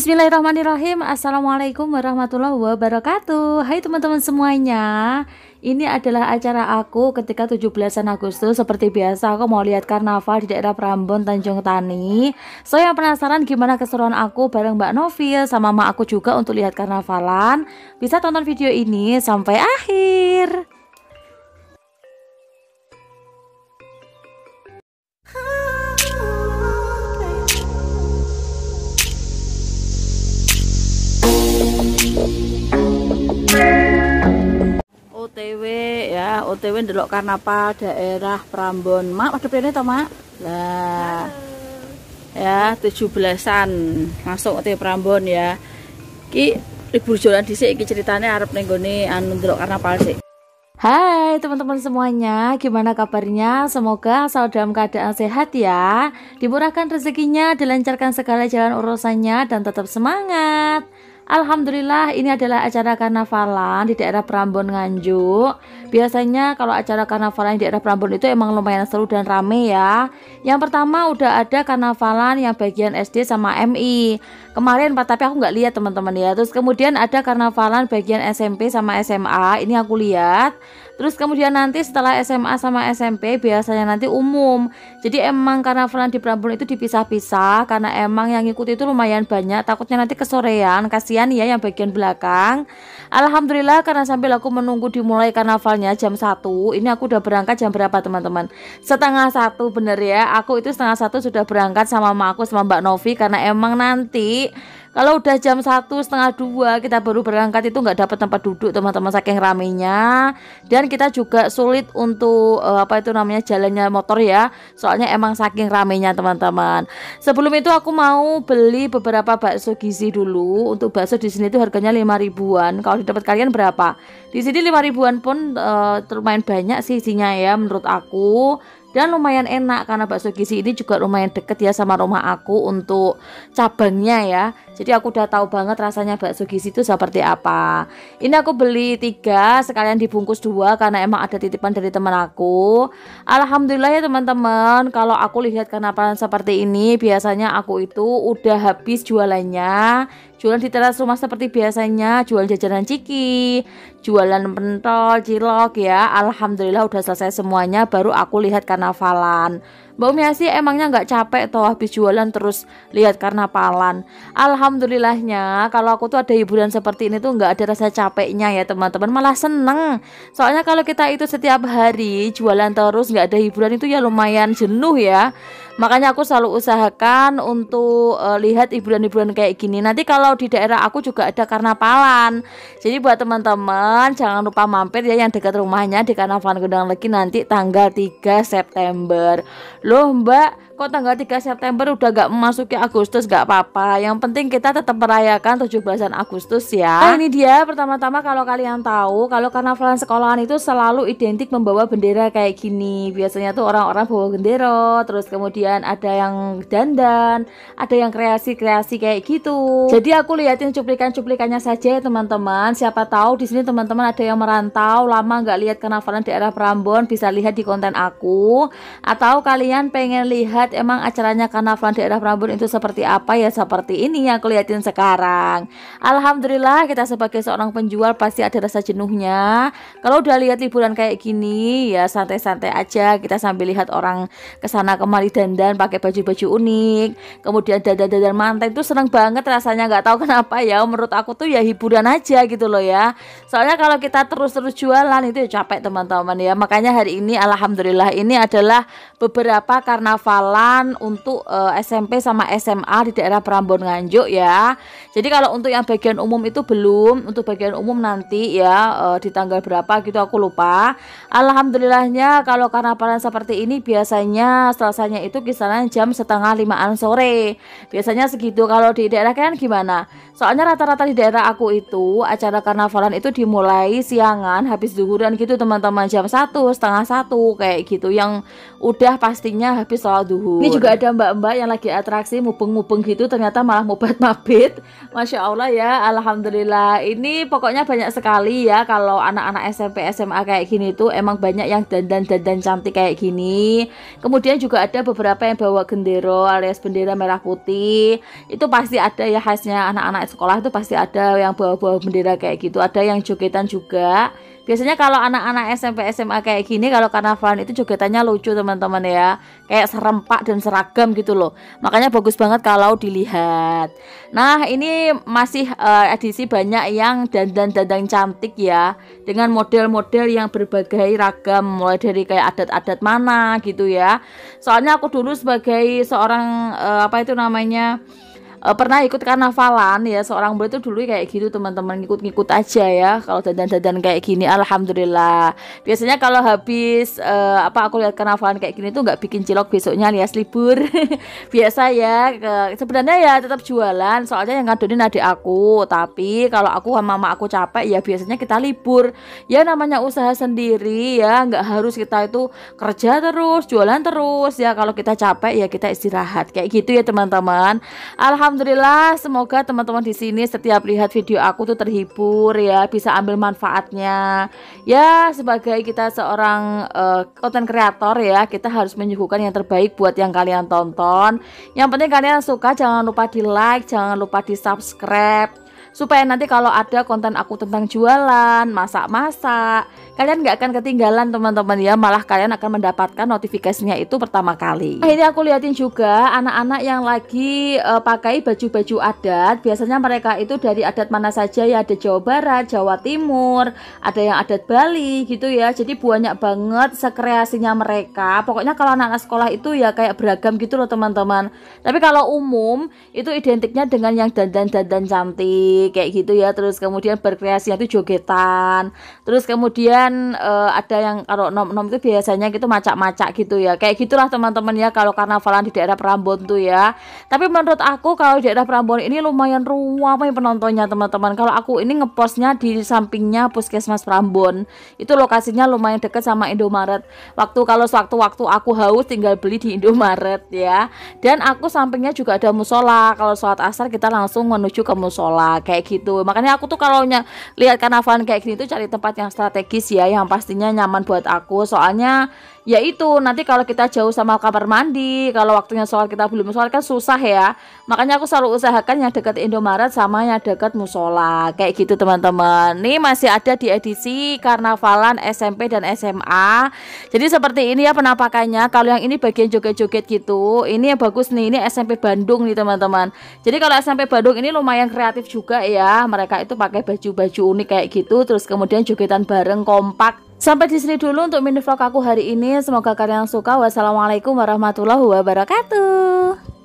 Bismillahirrahmanirrahim Assalamualaikum warahmatullahi wabarakatuh Hai teman-teman semuanya Ini adalah acara aku ketika 17 Agustus Seperti biasa aku mau lihat karnaval di daerah Prambon Tanjung Tani So yang penasaran gimana keseruan aku bareng Mbak Novil Sama Mama aku juga untuk lihat karnavalan Bisa tonton video ini sampai akhir OTW ndelok karnaval daerah Prambon. Mak, ada prene to, Mak? Lah. Ya, 17-an masuk OTW Prambon ya. Ki libur jalan dhisik iki ceritane arep ning gone anu ndelok karnaval sih. Hai teman-teman semuanya, gimana kabarnya? Semoga asal dalam keadaan sehat ya Dimurahkan rezekinya, dilancarkan segala jalan urusannya dan tetap semangat Alhamdulillah ini adalah acara karnavalan di daerah Prambon Nganjuk. Biasanya kalau acara karnavalan di daerah Prambon itu emang lumayan seru dan rame ya. Yang pertama udah ada karnavalan yang bagian SD sama MI. Kemarin Pak tapi aku nggak lihat teman-teman ya. Terus kemudian ada karnavalan bagian SMP sama SMA. Ini aku lihat. Terus kemudian nanti setelah SMA sama SMP biasanya nanti umum. Jadi emang karnavalan di Prambon itu dipisah-pisah karena emang yang ikut itu lumayan banyak. Takutnya nanti kesorean, kasihan ya yang bagian belakang. Alhamdulillah karena sambil aku menunggu dimulai karnavalnya jam 1, ini aku udah berangkat jam berapa teman-teman? Setengah satu bener ya. Aku itu setengah satu sudah berangkat sama mamaku sama Mbak Novi karena emang nanti kalau udah jam satu setengah dua kita baru berangkat itu nggak dapat tempat duduk teman-teman saking ramenya dan kita juga sulit untuk uh, apa itu namanya jalannya motor ya soalnya emang saking ramenya teman-teman. Sebelum itu aku mau beli beberapa bakso gizi dulu untuk bakso di sini itu harganya lima ribuan kalau di tempat kalian berapa? Di sini lima ribuan pun uh, eh, lumayan banyak sih isinya ya menurut aku dan lumayan enak karena bakso gizi ini juga lumayan deket ya sama rumah aku untuk cabangnya ya jadi aku udah tahu banget rasanya bakso gizi itu seperti apa. Ini aku beli tiga sekalian dibungkus dua karena emang ada titipan dari teman aku. Alhamdulillah ya teman-teman. Kalau aku lihat kenapa seperti ini, biasanya aku itu udah habis jualannya jualan di teras rumah seperti biasanya, jual jajanan ciki, jualan pentol, cilok ya. Alhamdulillah udah selesai semuanya, baru aku lihat karnavalan. Mbak Umiasi emangnya nggak capek toh habis jualan terus lihat karena palan. Alhamdulillahnya kalau aku tuh ada hiburan seperti ini tuh nggak ada rasa capeknya ya teman-teman malah seneng. Soalnya kalau kita itu setiap hari jualan terus nggak ada hiburan itu ya lumayan jenuh ya. Makanya aku selalu usahakan untuk uh, lihat hiburan-hiburan kayak gini. Nanti kalau di daerah aku juga ada karnavalan. Jadi buat teman-teman jangan lupa mampir ya yang dekat rumahnya di Karnaval gudang lagi nanti tanggal 3 September. Loh, Mbak kok tanggal 3 September udah gak memasuki Agustus gak apa-apa yang penting kita tetap merayakan 17-an Agustus ya nah, ini dia nah, pertama-tama kalau kalian tahu kalau karnavalan sekolahan itu selalu identik membawa bendera kayak gini biasanya tuh orang-orang bawa gendero, terus kemudian ada yang dandan ada yang kreasi-kreasi kayak gitu jadi aku liatin cuplikan-cuplikannya saja ya teman-teman siapa tahu di sini teman-teman ada yang merantau lama nggak lihat karnavalan daerah Prambon bisa lihat di konten aku atau kalian pengen lihat lihat emang acaranya karnaval daerah Prambon itu seperti apa ya seperti ini yang aku sekarang. Alhamdulillah kita sebagai seorang penjual pasti ada rasa jenuhnya. Kalau udah lihat liburan kayak gini ya santai-santai aja kita sambil lihat orang kesana kemari dandan pakai baju-baju unik. Kemudian dandan-dandan mantan itu seneng banget rasanya nggak tahu kenapa ya. Menurut aku tuh ya hiburan aja gitu loh ya. Soalnya kalau kita terus-terus jualan itu ya capek teman-teman ya. Makanya hari ini alhamdulillah ini adalah beberapa karnaval untuk uh, eh, SMP sama SMA di daerah Prambon Nganjuk ya. Jadi kalau untuk yang bagian umum itu belum, untuk bagian umum nanti ya uh, di tanggal berapa gitu aku lupa. Alhamdulillahnya kalau karnaval seperti ini biasanya selesainya itu kisaran jam setengah limaan sore. Biasanya segitu kalau di daerah kalian gimana? Soalnya rata-rata di daerah aku itu acara karnavalan itu dimulai siangan habis zuhuran gitu teman-teman jam satu setengah satu kayak gitu yang udah pastinya habis soal duhur ini juga ada mbak-mbak yang lagi atraksi mupeng-mupeng gitu ternyata malah mubat mabit. Masya Allah ya, alhamdulillah. Ini pokoknya banyak sekali ya kalau anak-anak SMP SMA kayak gini tuh emang banyak yang dandan-dandan cantik kayak gini. Kemudian juga ada beberapa yang bawa gendero alias bendera merah putih. Itu pasti ada ya khasnya anak-anak sekolah itu pasti ada yang bawa-bawa bendera kayak gitu. Ada yang jogetan juga. Biasanya kalau anak-anak SMP SMA kayak gini kalau karnavalan itu jogetannya lucu teman-teman ya. Kayak serempak dan seragam gitu loh. Makanya bagus banget kalau dilihat. Nah, ini masih uh, edisi banyak yang dandan-dandan cantik ya dengan model-model yang berbagai ragam mulai dari kayak adat-adat mana gitu ya. Soalnya aku dulu sebagai seorang uh, apa itu namanya? uh, pernah ikut karnavalan ya seorang boy itu dulu kayak gitu teman-teman ngikut-ngikut aja ya kalau dandan-dandan kayak gini alhamdulillah biasanya kalau habis uh, apa aku lihat karnavalan kayak gini tuh nggak bikin cilok besoknya alias libur biasa ya ke, sebenarnya ya tetap jualan soalnya yang ngadonin adik aku tapi kalau aku sama mama aku capek ya biasanya kita libur ya namanya usaha sendiri ya nggak harus kita itu kerja terus jualan terus ya kalau kita capek ya kita istirahat kayak gitu ya teman-teman alhamdulillah Alhamdulillah, semoga teman-teman di sini setiap lihat video aku tuh terhibur ya, bisa ambil manfaatnya. Ya, sebagai kita seorang uh, creator kreator ya, kita harus menyuguhkan yang terbaik buat yang kalian tonton. Yang penting kalian suka, jangan lupa di like, jangan lupa di subscribe supaya nanti kalau ada konten aku tentang jualan, masak-masak, kalian nggak akan ketinggalan teman-teman ya, malah kalian akan mendapatkan notifikasinya itu pertama kali. Nah, ini aku liatin juga anak-anak yang lagi uh, pakai baju-baju adat, biasanya mereka itu dari adat mana saja ya, ada Jawa Barat, Jawa Timur, ada yang adat Bali gitu ya. Jadi banyak banget sekreasinya mereka. Pokoknya kalau anak-anak sekolah itu ya kayak beragam gitu loh teman-teman. Tapi kalau umum itu identiknya dengan yang dandan-dandan cantik kayak gitu ya terus kemudian berkreasi itu jogetan terus kemudian uh, ada yang kalau nom nom itu biasanya gitu macak-macak gitu ya kayak gitulah teman-teman ya kalau karnavalan di daerah Prambon tuh ya tapi menurut aku kalau di daerah Prambon ini lumayan ramai ya penontonnya teman-teman kalau aku ini ngepostnya di sampingnya puskesmas Prambon itu lokasinya lumayan deket sama Indomaret waktu kalau sewaktu-waktu aku haus tinggal beli di Indomaret ya dan aku sampingnya juga ada musola kalau sholat asar kita langsung menuju ke musola kayak gitu makanya aku tuh kalau lihat karnavalan kayak gini tuh cari tempat yang strategis ya yang pastinya nyaman buat aku soalnya yaitu nanti kalau kita jauh sama kamar mandi kalau waktunya sholat kita belum sholat kan susah ya makanya aku selalu usahakan yang dekat Indomaret sama yang dekat musola kayak gitu teman-teman ini masih ada di edisi karnavalan SMP dan SMA jadi seperti ini ya penampakannya kalau yang ini bagian joget-joget gitu ini yang bagus nih ini SMP Bandung nih teman-teman jadi kalau SMP Bandung ini lumayan kreatif juga ya mereka itu pakai baju-baju unik kayak gitu terus kemudian jogetan bareng kompak Sampai di sini dulu untuk mini vlog aku hari ini. Semoga kalian suka. Wassalamualaikum warahmatullahi wabarakatuh.